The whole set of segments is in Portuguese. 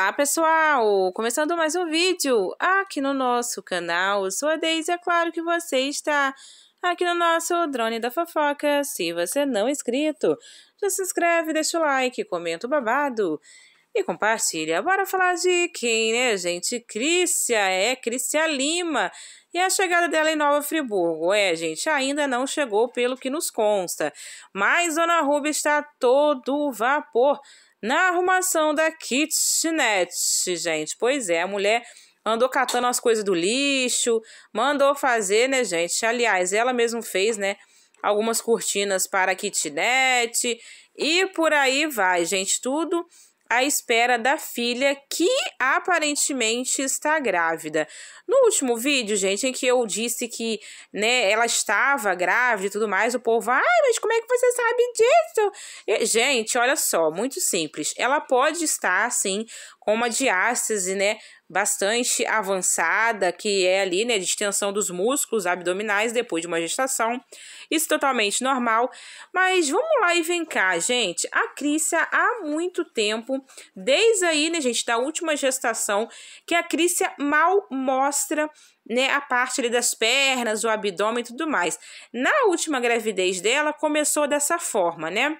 Olá pessoal, começando mais um vídeo aqui no nosso canal, eu sou a Deise, é claro que você está aqui no nosso Drone da Fofoca, se você não é inscrito, já se inscreve, deixa o like, comenta o babado e compartilha. Bora falar de quem, né, gente? Crícia, é, Crícia Lima. E a chegada dela em Nova Friburgo, é, gente, ainda não chegou pelo que nos consta. Mas Dona Ruby está todo vapor na arrumação da kitchenette, gente. Pois é, a mulher andou catando as coisas do lixo, mandou fazer, né, gente? Aliás, ela mesma fez, né, algumas cortinas para a kitnet e por aí vai, gente, tudo à espera da filha que aparentemente está grávida. No último vídeo, gente, em que eu disse que né, ela estava grávida e tudo mais, o povo, ai, mas como é que você sabe disso? E, gente, olha só, muito simples. Ela pode estar, sim, com uma diástase, né? bastante avançada, que é ali, né, distensão dos músculos abdominais depois de uma gestação. Isso é totalmente normal. Mas vamos lá e vem cá, gente. A Crícia há muito tempo, desde aí, né, gente, da última gestação, que a Crícia mal mostra né, a parte ali das pernas, o abdômen e tudo mais. Na última gravidez dela, começou dessa forma, né?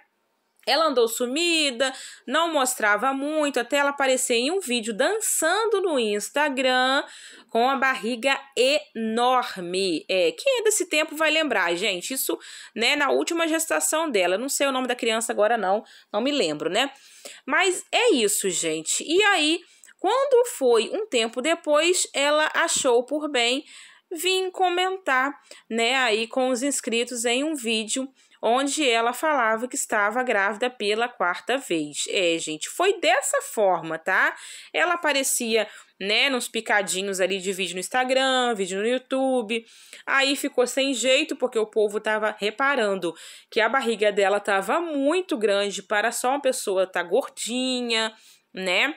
Ela andou sumida, não mostrava muito, até ela aparecer em um vídeo dançando no Instagram com a barriga enorme. É, quem é desse tempo vai lembrar, gente. Isso, né, na última gestação dela. Não sei o nome da criança agora não, não me lembro, né? Mas é isso, gente. E aí, quando foi um tempo depois, ela achou por bem vir comentar, né, aí com os inscritos em um vídeo onde ela falava que estava grávida pela quarta vez. É, gente, foi dessa forma, tá? Ela aparecia, né, nos picadinhos ali de vídeo no Instagram, vídeo no YouTube. Aí ficou sem jeito porque o povo tava reparando que a barriga dela tava muito grande para só uma pessoa tá gordinha, né?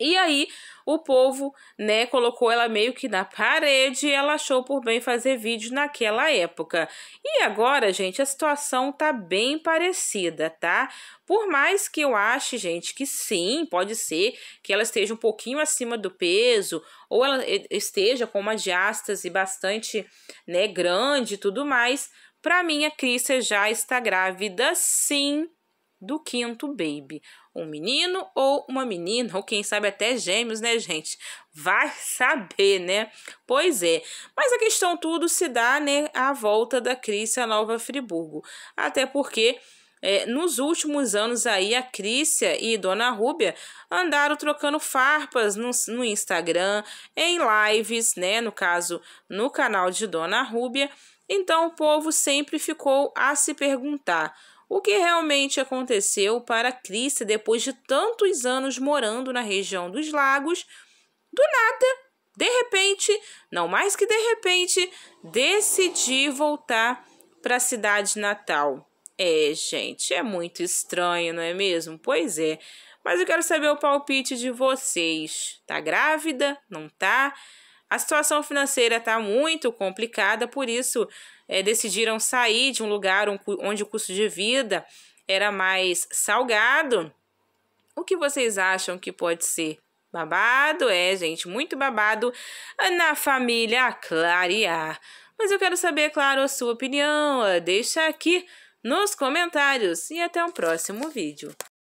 E aí, o povo, né, colocou ela meio que na parede e ela achou por bem fazer vídeo naquela época. E agora, gente, a situação tá bem parecida, tá? Por mais que eu ache, gente, que sim, pode ser que ela esteja um pouquinho acima do peso ou ela esteja com uma diástase bastante, né, grande e tudo mais, para mim a Cris já está grávida, sim do quinto baby. Um menino ou uma menina, ou quem sabe até gêmeos, né, gente? Vai saber, né? Pois é. Mas a questão tudo se dá, né, à volta da Crícia Nova Friburgo. Até porque é, nos últimos anos aí, a Crícia e Dona Rúbia andaram trocando farpas no, no Instagram, em lives, né? No caso, no canal de Dona Rúbia. Então, o povo sempre ficou a se perguntar o que realmente aconteceu para Chris depois de tantos anos morando na região dos lagos. Do nada, de repente, não mais que de repente, decidi voltar para a cidade natal. É, gente, é muito estranho, não é mesmo? Pois é. Mas eu quero saber o palpite de vocês. Tá grávida? Não tá? A situação financeira está muito complicada, por isso é, decidiram sair de um lugar onde o custo de vida era mais salgado. O que vocês acham que pode ser? Babado, é, gente, muito babado na família Clarear. Mas eu quero saber, claro, a sua opinião. Deixa aqui nos comentários e até o um próximo vídeo.